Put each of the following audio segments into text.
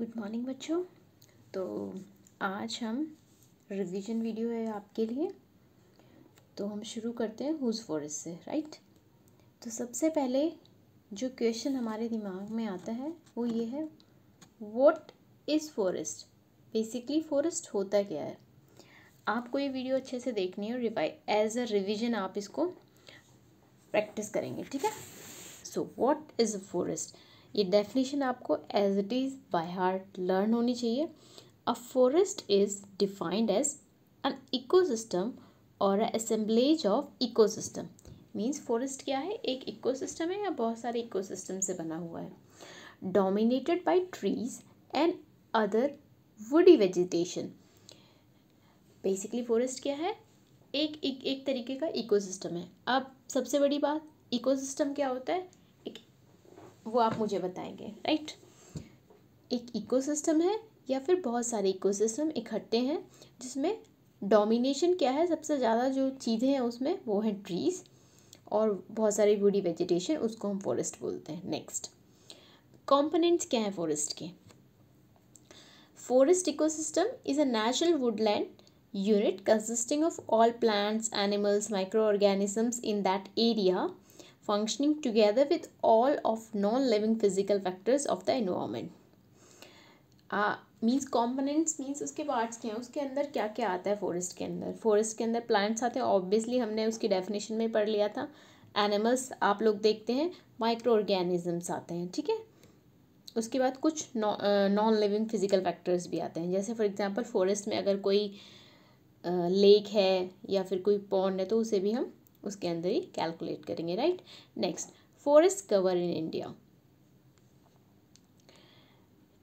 Good morning बच्चों तो आज हम रिवीजन वीडियो है आपके लिए तो हम शुरू करते हैं हुज फॉरेस्ट से राइट तो सबसे पहले जो क्वेश्चन हमारे दिमाग में आता है वो ये है what is forest basically forest होता क्या है आपको ये वीडियो अच्छे से देखनी है रिवाइ एज अ रिविज़न आप इसको प्रैक्टिस करेंगे ठीक है so what is a forest ये डेफिनेशन आपको as it is by heart learn होनी चाहिए a forest is defined as an ecosystem और assemblage of ecosystem means forest क्या है एक इकोसिस्टम है या बहुत सारे इकोसिस्टम से बना हुआ है dominated by trees and other woody vegetation basically forest क्या है एक एक, एक तरीके का इकोसिस्टम है अब सबसे बड़ी बात इकोसिस्टम क्या होता है वो आप मुझे बताएंगे राइट एक इकोसिस्टम है या फिर बहुत सारे इकोसिस्टम इकट्ठे हैं जिसमें डोमिनेशन क्या है सबसे ज़्यादा जो चीज़ें हैं उसमें वो है ट्रीज़ और बहुत सारी वुडी वेजिटेशन उसको हम फॉरेस्ट बोलते हैं नेक्स्ट कंपोनेंट्स क्या हैं फॉरेस्ट के forest ecosystem is a natural woodland unit consisting of all plants animals micro organisms in that area functioning together with all of non-living physical factors of the environment. Means components means उसके parts क्या हैं उसके अंदर क्या क्या आता है forest के अंदर फॉरेस्ट के अंदर प्लांट्स आते हैं ऑब्वियसली हमने उसकी डेफिनेशन में पढ़ लिया था एनिमल्स आप लोग देखते हैं माइक्रो ऑर्गेनिजम्स आते हैं ठीक है उसके बाद कुछ नॉन लिविंग फिजिकल फैक्टर्स भी आते हैं जैसे फॉर एग्ज़ाम्पल फॉरेस्ट में अगर कोई लेक uh, है या फिर कोई पौंड है तो उसे भी हम उसके अंदर ही कैलकुलेट करेंगे right next forest cover in India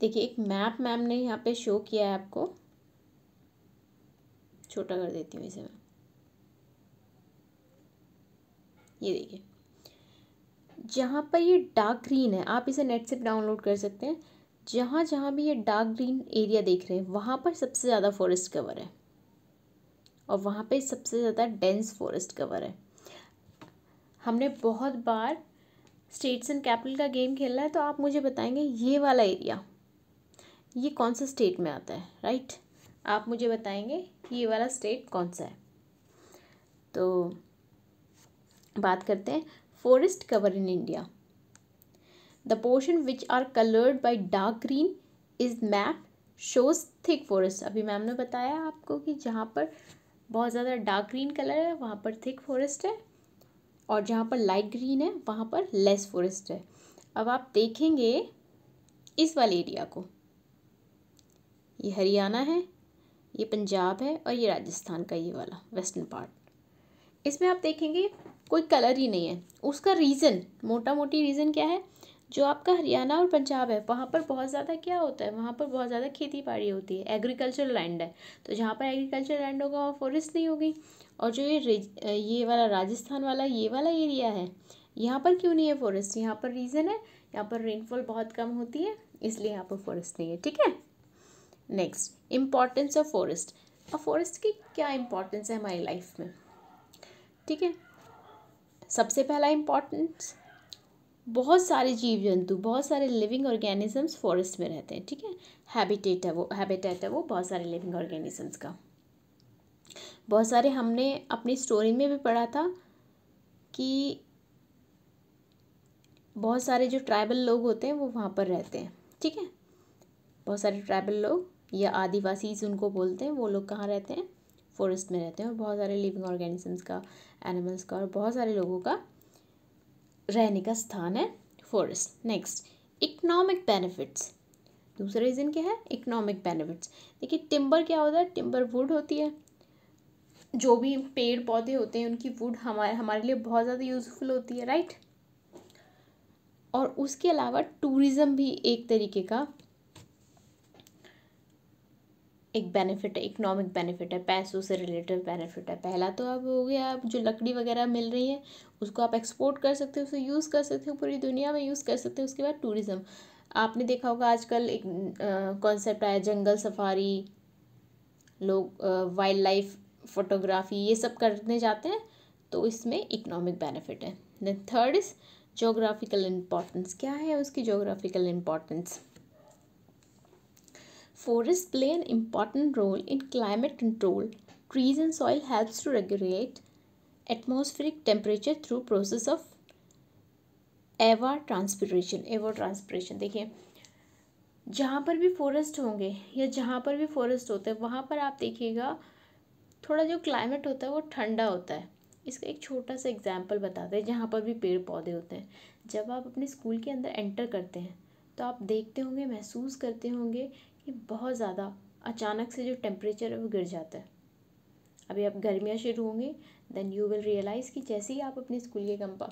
देखिए एक मैप मैम ने यहाँ पे शो किया है आपको छोटा कर देती हूँ इसे मैं ये देखिए जहाँ पर ये डार्क ग्रीन है आप इसे नेट से डाउनलोड कर सकते हैं जहाँ जहाँ भी ये डार्क ग्रीन एरिया देख रहे हैं वहाँ पर सबसे ज़्यादा फॉरेस्ट कवर है और वहाँ पे सबसे ज़्यादा डेंस फॉरेस्ट कवर है हमने बहुत बार स्टेट्स एंड कैपिटल का गेम खेला है तो आप मुझे बताएंगे ये वाला एरिया ये कौन से स्टेट में आता है राइट आप मुझे बताएंगे ये वाला स्टेट कौन सा है तो बात करते हैं forest cover in India the portion which are coloured by dark green is map shows thick forest अभी मैम ने बताया आपको कि जहाँ पर बहुत ज़्यादा डार्क ग्रीन कलर है वहाँ पर थिक फॉरेस्ट है और जहाँ पर लाइट ग्रीन है वहाँ पर लेस फॉरेस्ट है अब आप देखेंगे इस वाले एरिया को ये हरियाणा है ये पंजाब है और ये राजस्थान का ये वाला वेस्टर्न पार्ट इसमें आप देखेंगे कोई कलर ही नहीं है उसका रीज़न मोटा मोटी रीज़न क्या है जो आपका हरियाणा और पंजाब है वहाँ पर बहुत ज़्यादा क्या होता है वहाँ पर बहुत ज़्यादा खेती बाड़ी होती है एग्रीकल्चर लैंड है तो जहाँ पर एग्रीकल्चर लैंड होगा वहाँ फॉरेस्ट नहीं होगी और जो ये ये वाला राजस्थान वाला ये वाला एरिया है यहाँ पर क्यों नहीं है फॉरेस्ट यहाँ पर रीज़न है यहाँ पर रेनफॉल बहुत कम होती है इसलिए यहाँ पर फॉरेस्ट नहीं है ठीक है नेक्स्ट इम्पॉर्टेंस ऑफ फॉरेस्ट और फॉरेस्ट की क्या इम्पॉर्टेंस है हमारी लाइफ में ठीक है सबसे पहला इम्पोर्टेंस बहुत सारे जीव जंतु बहुत सारे लिविंग ऑर्गेनिजम्स फॉरेस्ट में रहते हैं ठीक है हैबिटेट है वो हैबिटेट है वो बहुत सारे लिविंग ऑर्गेनिजम्स का बहुत सारे हमने अपनी स्टोरी में भी पढ़ा था कि बहुत सारे जो ट्राइबल लोग होते हैं वो वहाँ पर रहते हैं ठीक है बहुत सारे ट्राइबल लोग या आदिवासी उनको बोलते हैं वो लोग कहाँ रहते हैं फॉरेस्ट में रहते हैं और बहुत सारे लिविंग ऑर्गेनिजम्स का एनिमल्स का और बहुत सारे लोगों का रहने का स्थान है फॉरेस्ट नेक्स्ट इकोनॉमिक बेनिफिट्स दूसरा रीज़न क्या है इकोनॉमिक बेनिफिट्स देखिए टिम्बर क्या होता है टिम्बर वुड होती है जो भी पेड़ पौधे होते हैं उनकी वुड हमारे हमारे लिए बहुत ज़्यादा यूज़फुल होती है राइट और उसके अलावा टूरिज़्म भी एक तरीके का एक बेनिफिट है इकोनॉमिक बेनिफिट है पैसों से रिलेटेड बेनिफिट है पहला तो अब हो गया आप जो लकड़ी वगैरह मिल रही है उसको आप एक्सपोर्ट कर सकते हो उसे यूज़ कर सकते हो पूरी दुनिया में यूज़ कर सकते हो उसके बाद टूरिज़्म आपने देखा होगा आजकल एक कॉन्सेप्ट आया जंगल सफारी लोग वाइल्ड लाइफ फोटोग्राफी ये सब करने जाते हैं तो इसमें इकोनॉमिक बेनिफिट है then third is geographical importance क्या है उसकी geographical importance Forests play an important role in climate control. Trees and soil helps to regulate atmospheric temperature through process of एवर एवाट्रांसपिरेशन देखिए जहाँ पर भी फॉरेस्ट होंगे या जहाँ पर भी फॉरेस्ट होते हैं वहाँ पर आप देखिएगा थोड़ा जो क्लाइमेट होता है वो ठंडा होता है इसका एक छोटा सा एग्जाम्पल बताते हैं जहाँ पर भी पेड़ पौधे होते हैं जब आप अपने स्कूल के अंदर एंटर करते हैं तो आप देखते होंगे महसूस करते होंगे कि बहुत ज़्यादा अचानक से जो टेम्परेचर है वो गिर जाता है अभी आप गर्मियाँ शुरू होंगी देन यू विल रियलाइज़ कि जैसे ही आप अपने स्कूल के कंपा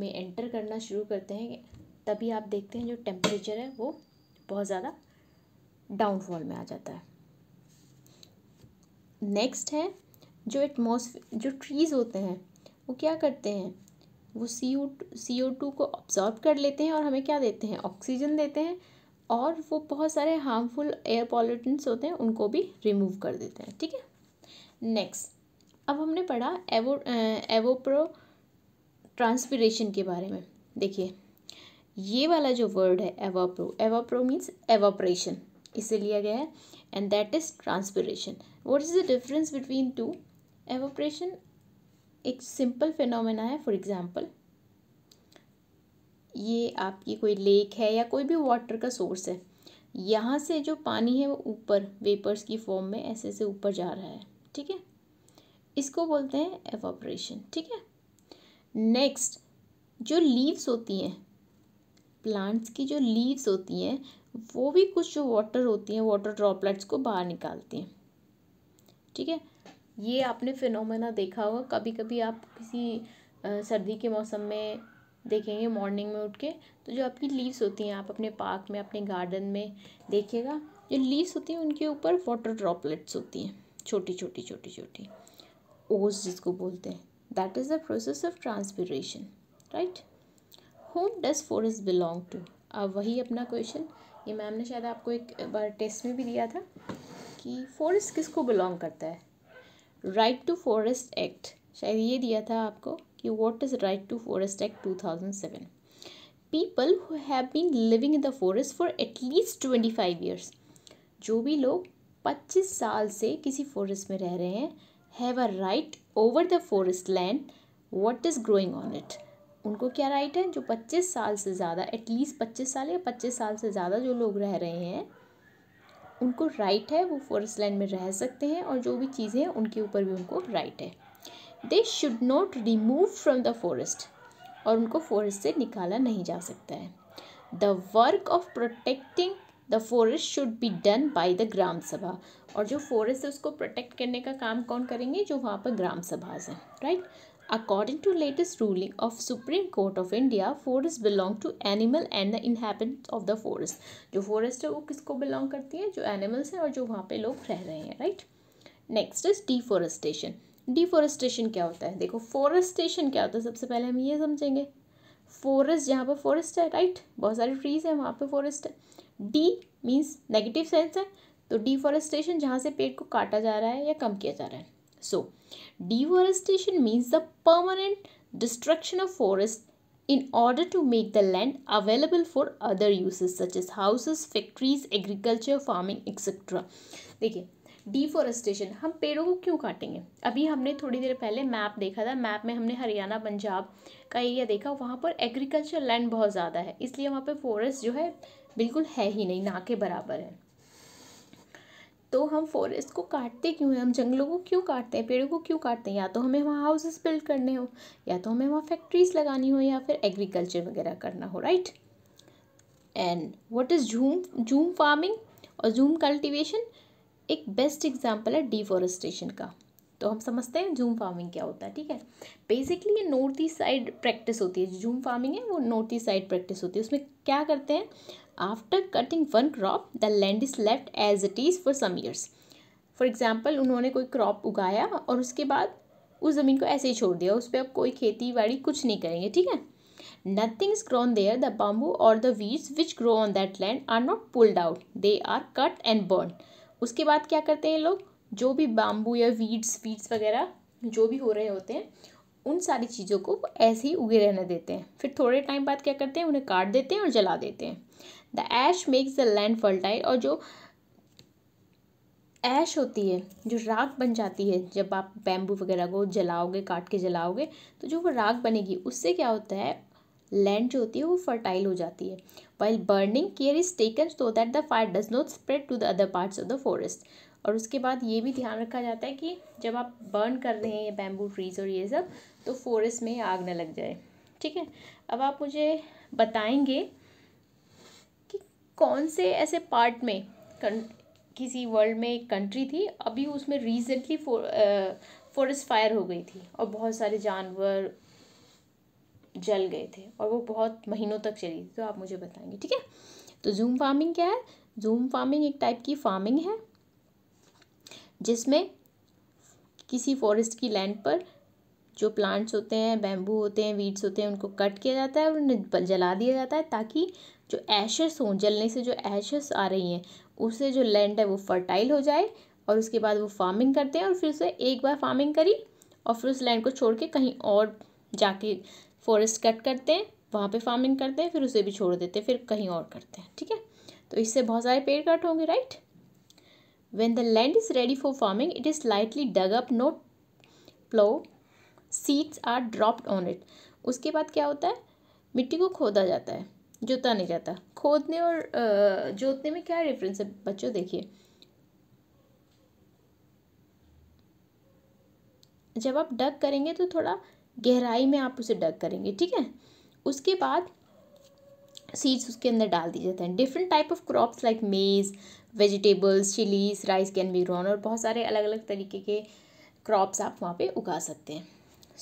में एंटर करना शुरू करते हैं तभी आप देखते हैं जो टेम्परेचर है वो बहुत ज़्यादा डाउनफॉल में आ जाता है नेक्स्ट है जो एटमोसफे जो ट्रीज़ होते हैं वो क्या करते हैं वो सी ओ सी ओ टू को ऑब्ज़ॉर्ब कर लेते हैं और हमें क्या देते हैं ऑक्सीजन देते हैं और वो बहुत सारे हार्मफुल एयर पॉल्यूटेंट्स होते हैं उनको भी रिमूव कर देते हैं ठीक है नेक्स्ट अब हमने पढ़ा एवो एवोप्रो ट्रांसपीरेशन के बारे में देखिए ये वाला जो वर्ड है एवोप्रो एवोप्रो मीन्स एवोप्रेशन इसे लिया गया है and that is transpiration what is the difference between to evaporation एक सिंपल फिनोमेना है फॉर एग्जाम्पल ये आपकी कोई लेक है या कोई भी वाटर का सोर्स है यहाँ से जो पानी है वो ऊपर वेपर्स की फॉर्म में ऐसे ऐसे ऊपर जा रहा है ठीक है इसको बोलते हैं एवोपरेशन ठीक है नेक्स्ट जो लीव्स होती हैं प्लांट्स की जो लीव्स होती हैं वो भी कुछ जो वाटर होती हैं वाटर ड्रॉपलेट्स को बाहर निकालती हैं ठीक है ये आपने फिनोमेना देखा होगा कभी कभी आप किसी सर्दी के मौसम में देखेंगे मॉर्निंग में उठ के तो जो आपकी लीव्स होती हैं आप अपने पार्क में अपने गार्डन में देखिएगा जो लीव्स होती हैं उनके ऊपर वाटर ड्रॉपलेट्स होती हैं छोटी छोटी छोटी छोटी ओस जिसको बोलते हैं that is the process of transpiration right whom does forest belong to अब वही अपना क्वेश्चन ये मैम ने शायद आपको एक बार टेस्ट में भी दिया था कि फॉरेस्ट किसको बिलोंग करता है राइट टू फॉरेस्ट एक्ट शायद ये दिया था आपको कि what is right to forest act two thousand seven people who have been living in the forest for at least twenty five years जो भी लोग पच्चीस साल से किसी फॉरेस्ट में रह रहे हैं have a right over the forest land what is growing on it उनको क्या राइट है जो पच्चीस साल से ज़्यादा एटलीस्ट पच्चीस साल या पच्चीस साल से ज़्यादा जो लोग रह रहे हैं उनको राइट है वो फॉरेस्ट लैंड में रह सकते हैं और जो भी चीज़ें हैं उनके ऊपर भी उनको राइट है they should not remove from the forest और उनको फॉरेस्ट से निकाला नहीं जा सकता है the work of protecting the forest should be done by the gram sabha और जो फॉरेस्ट है उसको प्रोटेक्ट करने का काम कौन करेंगे जो वहाँ पर ग्राम सभा हैं right according to latest ruling of supreme court of India forest belong to animal and the inhabit of the forest जो फॉरेस्ट है वो किसको बिलोंग करती है जो एनिमल्स हैं और जो वहाँ पर लोग रह रहे हैं right next is deforestation deforestation क्या होता है देखो फॉरेस्टेशन क्या होता है सबसे पहले हम ये समझेंगे फॉरेस्ट जहाँ पर फॉरेस्ट है राइट बहुत सारे ट्रीज हैं वहाँ पर फॉरेस्ट है डी मीन्स नेगेटिव सेंस है तो डिफॉरेस्टेशन जहाँ से पेड़ को काटा जा रहा है या कम किया जा रहा है so deforestation means the permanent destruction of forest in order to make the land available for other usage such as houses factories agriculture farming etcetera देखिए डिफॉरेस्टेशन हम पेड़ों को क्यों काटेंगे अभी हमने थोड़ी देर पहले मैप देखा था मैप में हमने हरियाणा पंजाब का एरिया देखा वहाँ पर एग्रीकल्चर लैंड बहुत ज़्यादा है इसलिए वहाँ पर फॉरेस्ट जो है बिल्कुल है ही नहीं ना के बराबर है तो हम फॉरेस्ट को काटते क्यों हैं हम जंगलों को क्यों काटते हैं पेड़ों को क्यों काटते हैं या तो हमें वहाँ हाउसेस बिल्ड करने हो या तो हमें वहाँ फैक्ट्रीज लगानी हो या फिर एग्रीकल्चर वगैरह करना हो राइट एंड व्हाट इज़ झूम झूम फार्मिंग और झूम कल्टिवेशन एक बेस्ट एग्जाम्पल है डिफॉरेस्टेशन का तो हम समझते हैं जूम फार्मिंग क्या होता है ठीक है बेसिकली ये नॉर्थ ईस्ट साइड प्रैक्टिस होती है जूम फार्मिंग है वो नॉर्थ ईस्ट साइड प्रैक्टिस होती है उसमें क्या करते हैं after cutting one crop the land is left as it is for some years for example उन्होंने कोई क्रॉप उगाया और उसके बाद उस ज़मीन को ऐसे ही छोड़ दिया उस पर अब कोई खेती बाड़ी कुछ नहीं करेंगे ठीक है nothing is grown there the bamboo और the weeds which grow on that land are not pulled out they are cut and burn उसके बाद क्या करते हैं लोग जो भी बाम्बू या वीड्स वीड्स वगैरह जो भी हो रहे होते हैं उन सारी चीज़ों को ऐसे ही उगे रहने देते हैं फिर थोड़े टाइम बाद क्या करते हैं उन्हें काट देते हैं और जला देते हैं the ash makes the land fertile और जो ऐश होती है जो राख बन जाती है जब आप बैम्बू वगैरह को जलाओगे काट के जलाओगे तो जो वो राख बनेगी उससे क्या होता है लैंड जो होती है वो फर्टाइल हो जाती है while burning care is taken so that the fire does not spread to the other parts of the forest और उसके बाद ये भी ध्यान रखा जाता है कि जब आप बर्न कर रहे हैं ये बैम्बू ट्रीज और ये सब तो फॉरेस्ट में आग ना लग जाए ठीक है अब आप मुझे बताएंगे कि कौन से ऐसे पार्ट में किसी वर्ल्ड में एक कंट्री थी अभी उसमें रिसेंटली फॉरेस्ट फायर हो गई थी और बहुत सारे जानवर जल गए थे और वो बहुत महीनों तक चली तो आप मुझे बताएंगे ठीक है तो जूम फार्मिंग क्या है जूम फार्मिंग एक टाइप की फार्मिंग है जिसमें किसी फॉरेस्ट की लैंड पर जो प्लांट्स होते हैं बैम्बू होते हैं वीड्स होते हैं उनको कट किया जाता है और उन्हें जला दिया जाता है ताकि जो एशेस हों जलने से जो एशेस आ रही हैं उससे जो लैंड है वो फर्टाइल हो जाए और उसके बाद वो फार्मिंग करते हैं और फिर उसे एक बार फार्मिंग करी और फिर उस लैंड को छोड़ के कहीं और जाके फॉरेस्ट कट करते हैं वहाँ पे फार्मिंग करते हैं फिर उसे भी छोड़ देते हैं फिर कहीं और करते हैं ठीक है तो इससे बहुत सारे पेड़ कट होंगे right when the land is ready for farming it is lightly dug up not plough seeds are dropped on it उसके बाद क्या होता है मिट्टी को खोदा जाता है जोता नहीं जाता खोदने और जोतने में क्या डिफरेंस है बच्चों देखिए जब आप डग करेंगे तो थोड़ा गहराई में आप उसे डग करेंगे ठीक है उसके बाद सीड्स उसके अंदर डाल दिए जाते हैं different type of crops like maize vegetables chilies rice can be grown और बहुत सारे अलग अलग तरीके के क्रॉप्स आप वहाँ पे उगा सकते हैं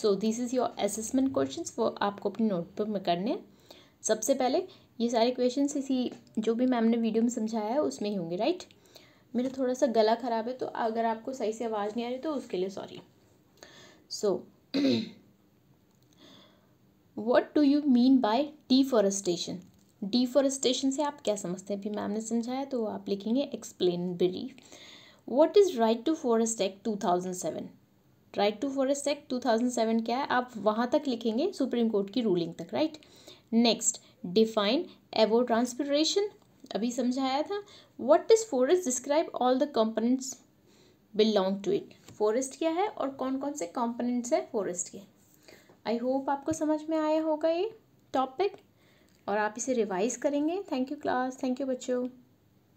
so this is your assessment questions वो आपको अपनी नोटबुक में करने हैं सबसे पहले ये सारे क्वेश्चन इसी जो भी मैम ने वीडियो में समझाया है उसमें ही होंगे राइट मेरा थोड़ा सा गला ख़राब है तो अगर आपको सही से आवाज़ नहीं आ रही तो उसके लिए sorry so so, what do you mean by deforestation deforestation से आप क्या समझते हैं अभी मैम ने समझाया तो आप लिखेंगे explain brief what is right to forest act two thousand seven right to forest act two thousand seven क्या है आप वहाँ तक लिखेंगे सुप्रीम कोर्ट की रूलिंग तक right next define evapotranspiration अभी समझाया था what is forest describe all the components belong to it forest क्या है और कौन कौन से कंपोनेंट्स हैं फॉरेस्ट के आई होप आपको समझ में आया होगा ये टॉपिक और आप इसे रिवाइज़ करेंगे thank you class thank you बच्चों